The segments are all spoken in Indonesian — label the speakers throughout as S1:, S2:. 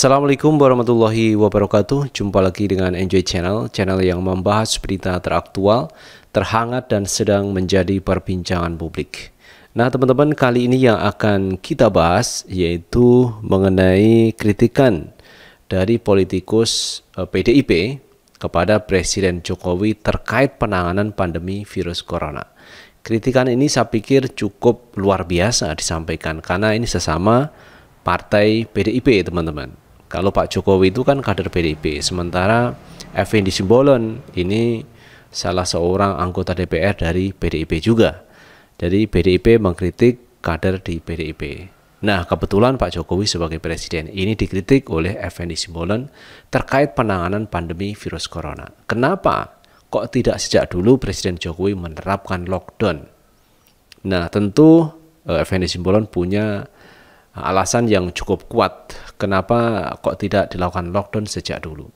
S1: Assalamualaikum warahmatullahi wabarakatuh. Jumpa lagi dengan Enjoy Channel, channel yang membahas berita teraktual, terhangat dan sedang menjadi perbincangan publik. Nah, teman-teman, kali ini yang akan kita bahas yaitu mengenai kritikan dari politikus PDIP eh, kepada Presiden Jokowi terkait penanganan pandemi virus corona. Kritikan ini saya pikir cukup luar biasa disampaikan karena ini sesama partai PDIP, teman-teman. Kalau Pak Jokowi itu kan kader PDIP, sementara Effendi Simbolon ini salah seorang anggota DPR dari PDIP juga. Jadi PDIP mengkritik kader di PDIP. Nah, kebetulan Pak Jokowi sebagai presiden ini dikritik oleh Effendi Simbolon terkait penanganan pandemi virus corona. Kenapa? Kok tidak sejak dulu Presiden Jokowi menerapkan lockdown? Nah, tentu Effendi eh, Simbolon punya alasan yang cukup kuat kenapa kok tidak dilakukan lockdown sejak dulu.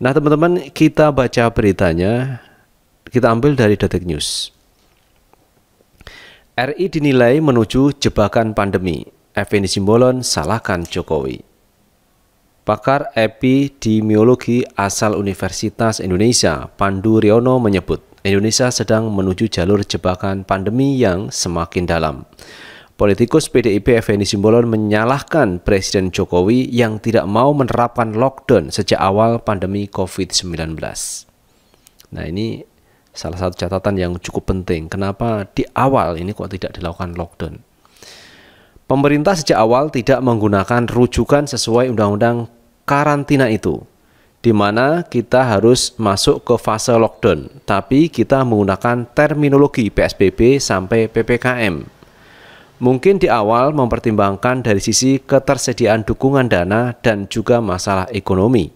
S1: Nah teman-teman kita baca beritanya, kita ambil dari Detik News. RI dinilai menuju jebakan pandemi, Effendi Simbolon salahkan Jokowi. Pakar epidemiologi asal Universitas Indonesia, Pandu Riono menyebut, Indonesia sedang menuju jalur jebakan pandemi yang semakin dalam. Politikus PDIP Effendi Simbolon menyalahkan Presiden Jokowi yang tidak mau menerapkan lockdown sejak awal pandemi COVID-19. Nah ini salah satu catatan yang cukup penting. Kenapa di awal ini kok tidak dilakukan lockdown? Pemerintah sejak awal tidak menggunakan rujukan sesuai undang-undang karantina itu, di mana kita harus masuk ke fase lockdown, tapi kita menggunakan terminologi PSBB sampai PPKM Mungkin di awal mempertimbangkan dari sisi ketersediaan dukungan dana dan juga masalah ekonomi.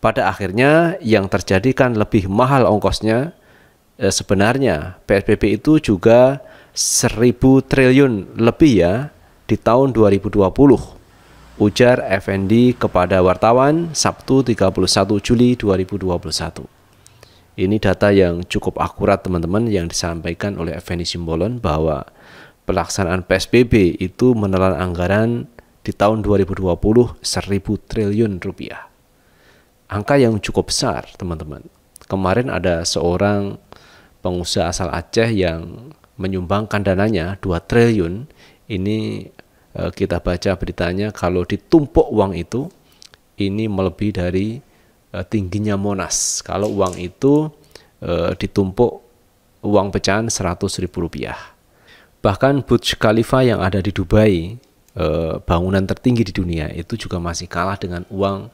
S1: Pada akhirnya yang terjadi kan lebih mahal ongkosnya. eh, sebenarnya PSBB itu juga 1000 triliun lebih ya di tahun 2020. Ujar Fnd kepada wartawan Sabtu 31 Juli 2021. Ini data yang cukup akurat teman-teman yang disampaikan oleh Effendi Simbolon bahwa pelaksanaan PSBB itu menelan anggaran di tahun 2020 1000 triliun rupiah. Angka yang cukup besar, teman-teman. Kemarin ada seorang pengusaha asal Aceh yang menyumbangkan dananya 2 triliun. Ini e, kita baca beritanya kalau ditumpuk uang itu ini melebihi dari e, tingginya Monas. Kalau uang itu e, ditumpuk uang pecahan 100 ribu rupiah Bahkan Burj Khalifa yang ada di Dubai, eh, bangunan tertinggi di dunia, itu juga masih kalah dengan uang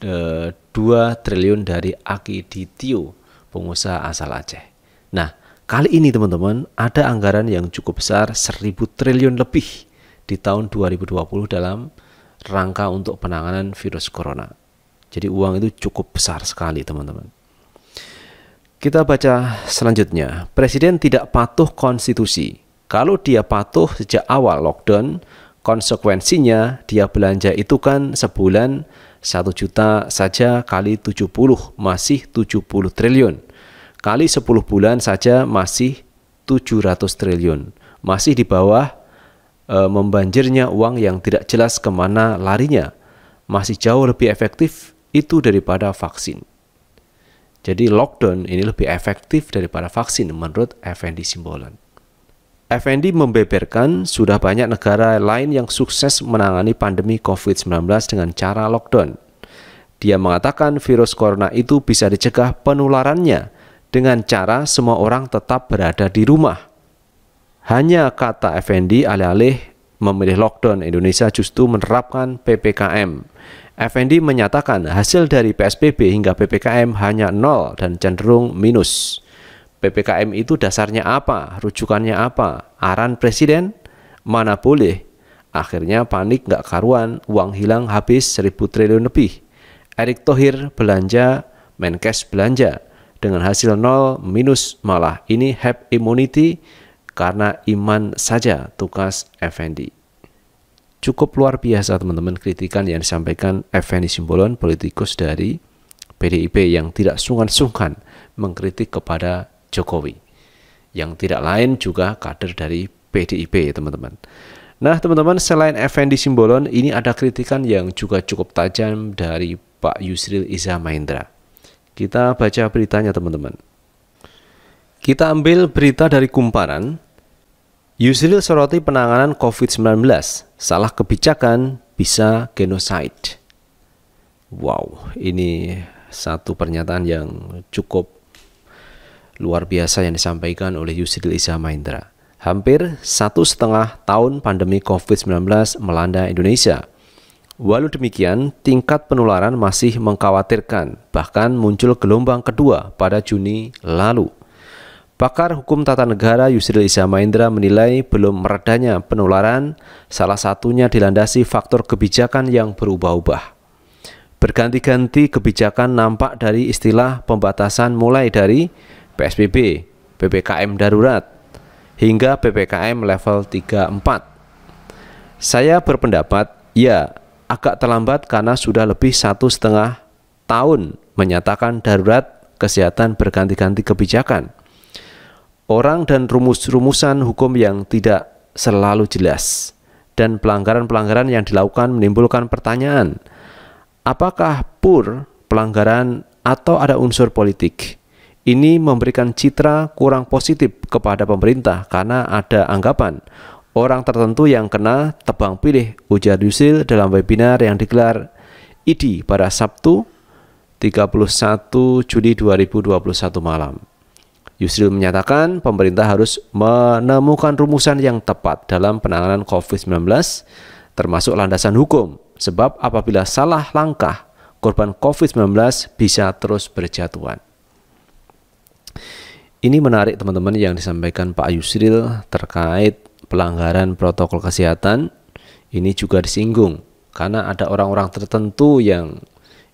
S1: eh, 2 triliun dari Aki Ditio, pengusaha asal Aceh. Nah, kali ini teman-teman ada anggaran yang cukup besar 1000 triliun lebih di tahun 2020 dalam rangka untuk penanganan virus corona. Jadi uang itu cukup besar sekali teman-teman. Kita baca selanjutnya. Presiden tidak patuh konstitusi. Kalau dia patuh sejak awal lockdown, konsekuensinya dia belanja itu kan sebulan 1 juta saja kali 70 masih 70 triliun. Kali 10 bulan saja masih 700 triliun. Masih di bawah e, membanjirnya uang yang tidak jelas kemana larinya. Masih jauh lebih efektif itu daripada vaksin. Jadi lockdown ini lebih efektif daripada vaksin menurut Effendi Simbolon. Fnd membeberkan sudah banyak negara lain yang sukses menangani pandemi COVID-19 dengan cara lockdown. Dia mengatakan virus corona itu bisa dicegah penularannya dengan cara semua orang tetap berada di rumah. Hanya kata Fnd alih-alih memilih lockdown, Indonesia justru menerapkan PPKM. Fnd menyatakan hasil dari PSBB hingga PPKM hanya nol dan cenderung minus. PPKM itu dasarnya apa, rujukannya apa, aran presiden, mana boleh. Akhirnya panik nggak karuan, uang hilang habis 1000 triliun lebih. Erick Thohir belanja, Menkes belanja. Dengan hasil nol minus malah ini have immunity karena iman saja tugas Effendi. Cukup luar biasa teman-teman kritikan yang disampaikan Effendi Simbolon politikus dari PDIP yang tidak sungkan-sungkan mengkritik kepada Jokowi yang tidak lain juga kader dari PDIP teman-teman. Nah teman-teman selain Fnd Simbolon ini ada kritikan yang juga cukup tajam dari Pak Yusril Iza Mahendra. Kita baca beritanya teman-teman. Kita ambil berita dari Kumparan. Yusril soroti penanganan COVID-19, salah kebijakan bisa genosida. Wow, ini satu pernyataan yang cukup luar biasa yang disampaikan oleh Yusril Isa Maindra. Hampir satu setengah tahun pandemi COVID-19 melanda Indonesia. Walau demikian, tingkat penularan masih mengkhawatirkan, bahkan muncul gelombang kedua pada Juni lalu. Pakar Hukum Tata Negara Yusril Isa Maindra menilai belum meredanya penularan, salah satunya dilandasi faktor kebijakan yang berubah-ubah. Berganti-ganti kebijakan nampak dari istilah pembatasan mulai dari PSBB, PPKM darurat, hingga PPKM level 3-4. Saya berpendapat, ya, agak terlambat karena sudah lebih satu setengah tahun menyatakan darurat kesehatan berganti-ganti kebijakan. Orang dan rumus-rumusan hukum yang tidak selalu jelas dan pelanggaran-pelanggaran yang dilakukan menimbulkan pertanyaan. Apakah pur pelanggaran atau ada unsur politik? Ini memberikan citra kurang positif kepada pemerintah karena ada anggapan orang tertentu yang kena tebang pilih, ujar Yusil dalam webinar yang digelar ID pada Sabtu 31 Juli 2021 malam. Yusril menyatakan pemerintah harus menemukan rumusan yang tepat dalam penanganan COVID-19 termasuk landasan hukum sebab apabila salah langkah korban COVID-19 bisa terus berjatuhan. Ini menarik teman-teman yang disampaikan Pak Yusril terkait pelanggaran protokol kesehatan. Ini juga disinggung karena ada orang-orang tertentu yang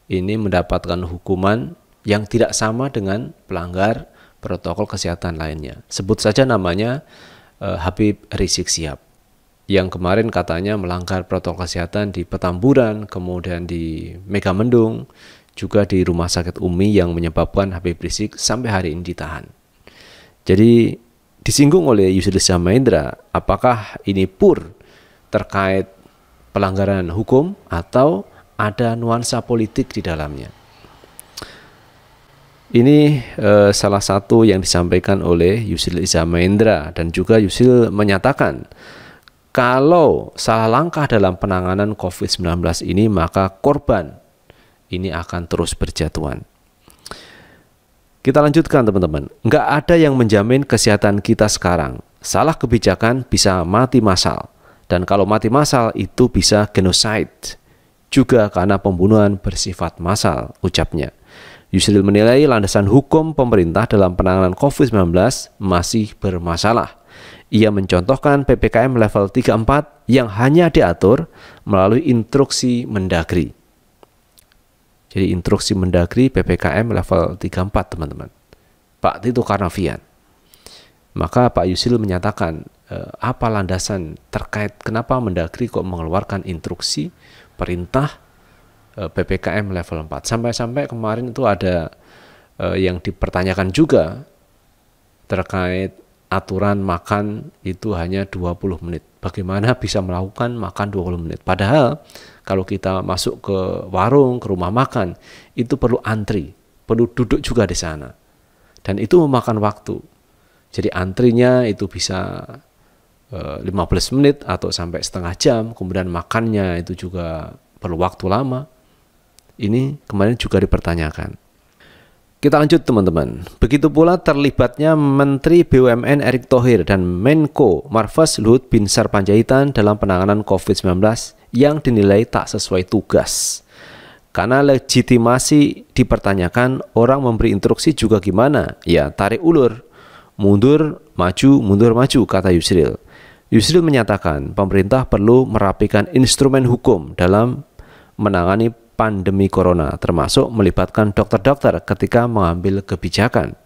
S1: ini mendapatkan hukuman yang tidak sama dengan pelanggar protokol kesehatan lainnya. Sebut saja namanya eh, Habib Rizik Siap yang kemarin katanya melanggar protokol kesehatan di Petamburan, kemudian di Megamendung, juga di rumah sakit Umi yang menyebabkan Habib Rizik sampai hari ini ditahan. Jadi disinggung oleh Yusril Mahendra, apakah ini pur terkait pelanggaran hukum atau ada nuansa politik di dalamnya? Ini eh, salah satu yang disampaikan oleh Yusril Iza Mahendra dan juga Yusril menyatakan kalau salah langkah dalam penanganan COVID-19 ini maka korban ini akan terus berjatuhan. Kita lanjutkan teman-teman. Nggak ada yang menjamin kesehatan kita sekarang. Salah kebijakan bisa mati massal. Dan kalau mati massal itu bisa genocide. Juga karena pembunuhan bersifat massal, ucapnya. Yusril menilai landasan hukum pemerintah dalam penanganan COVID-19 masih bermasalah. Ia mencontohkan PPKM level 34 yang hanya diatur melalui instruksi mendagri. Jadi instruksi mendagri PPKM level 34 teman-teman. Pak Tito Karnavian. Maka Pak Yusil menyatakan eh, apa landasan terkait kenapa mendagri kok mengeluarkan instruksi perintah eh, PPKM level 4. Sampai-sampai kemarin itu ada eh, yang dipertanyakan juga terkait aturan makan itu hanya 20 menit. Bagaimana bisa melakukan makan 20 menit? Padahal kalau kita masuk ke warung, ke rumah makan, itu perlu antri, perlu duduk juga di sana. Dan itu memakan waktu. Jadi antrinya itu bisa 15 eh, menit atau sampai setengah jam, kemudian makannya itu juga perlu waktu lama. Ini kemarin juga dipertanyakan. Kita lanjut teman-teman. Begitu pula terlibatnya Menteri BUMN Erick Thohir dan Menko Marves Luhut Binsar Panjaitan dalam penanganan COVID-19 yang dinilai tak sesuai tugas. Karena legitimasi dipertanyakan, orang memberi instruksi juga gimana? Ya, tarik ulur. Mundur, maju, mundur, maju, kata Yusril. Yusril menyatakan pemerintah perlu merapikan instrumen hukum dalam menangani pandemi corona, termasuk melibatkan dokter-dokter ketika mengambil kebijakan.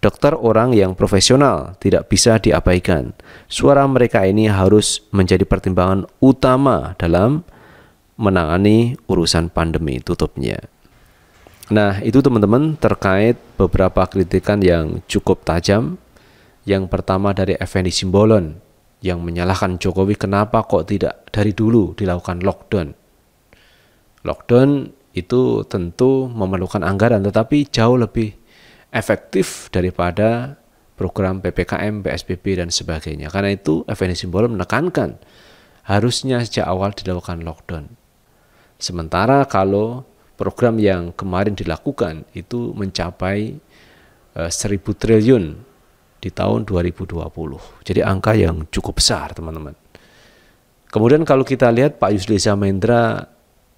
S1: Dokter orang yang profesional tidak bisa diabaikan. Suara mereka ini harus menjadi pertimbangan utama dalam menangani urusan pandemi tutupnya. Nah, itu teman-teman terkait beberapa kritikan yang cukup tajam. Yang pertama dari Effendi Simbolon yang menyalahkan Jokowi kenapa kok tidak dari dulu dilakukan lockdown. Lockdown itu tentu memerlukan anggaran, tetapi jauh lebih efektif daripada program PPKM, PSBB, dan sebagainya. Karena itu, FNI Simbol menekankan harusnya sejak awal dilakukan lockdown. Sementara kalau program yang kemarin dilakukan itu mencapai eh, seribu 1000 triliun di tahun 2020. Jadi angka yang cukup besar, teman-teman. Kemudian kalau kita lihat Pak Yusli Mendra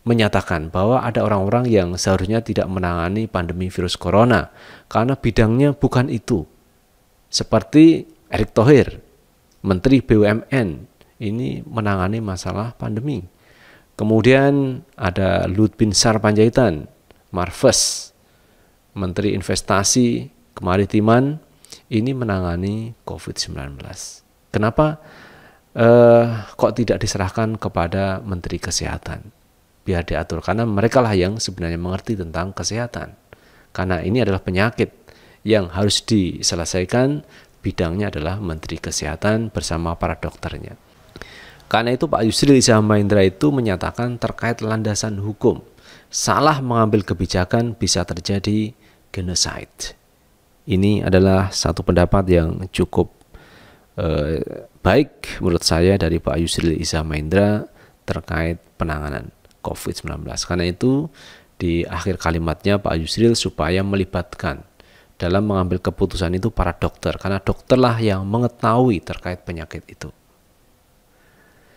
S1: menyatakan bahwa ada orang-orang yang seharusnya tidak menangani pandemi virus corona karena bidangnya bukan itu. Seperti Erick Thohir, Menteri BUMN, ini menangani masalah pandemi. Kemudian ada Lut Sarpanjaitan, Marves, Menteri Investasi Kemaritiman, ini menangani COVID-19. Kenapa eh, kok tidak diserahkan kepada Menteri Kesehatan? biar diatur karena mereka lah yang sebenarnya mengerti tentang kesehatan karena ini adalah penyakit yang harus diselesaikan bidangnya adalah Menteri Kesehatan bersama para dokternya karena itu Pak Yusril Lisa Mahendra itu menyatakan terkait landasan hukum salah mengambil kebijakan bisa terjadi genocide ini adalah satu pendapat yang cukup eh, baik menurut saya dari Pak Yusril Lisa Mahendra terkait penanganan COVID-19. Karena itu di akhir kalimatnya Pak Yusril supaya melibatkan dalam mengambil keputusan itu para dokter karena dokterlah yang mengetahui terkait penyakit itu.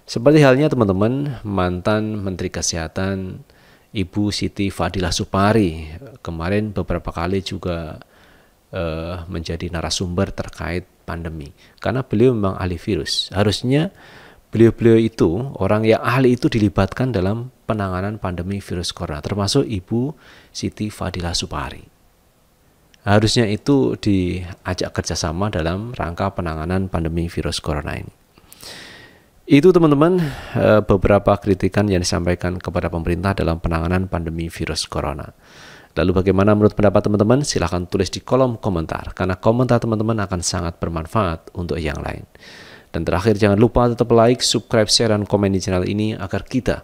S1: Seperti halnya teman-teman mantan Menteri Kesehatan Ibu Siti Fadilah Supari kemarin beberapa kali juga eh, menjadi narasumber terkait pandemi karena beliau memang ahli virus. Harusnya beliau-beliau itu orang yang ahli itu dilibatkan dalam penanganan pandemi virus corona, termasuk Ibu Siti Fadila Supari. Harusnya itu diajak kerjasama dalam rangka penanganan pandemi virus corona ini. Itu teman-teman eh, beberapa kritikan yang disampaikan kepada pemerintah dalam penanganan pandemi virus corona. Lalu bagaimana menurut pendapat teman-teman? Silahkan tulis di kolom komentar, karena komentar teman-teman akan sangat bermanfaat untuk yang lain. Dan terakhir jangan lupa tetap like, subscribe, share, dan komen di channel ini agar kita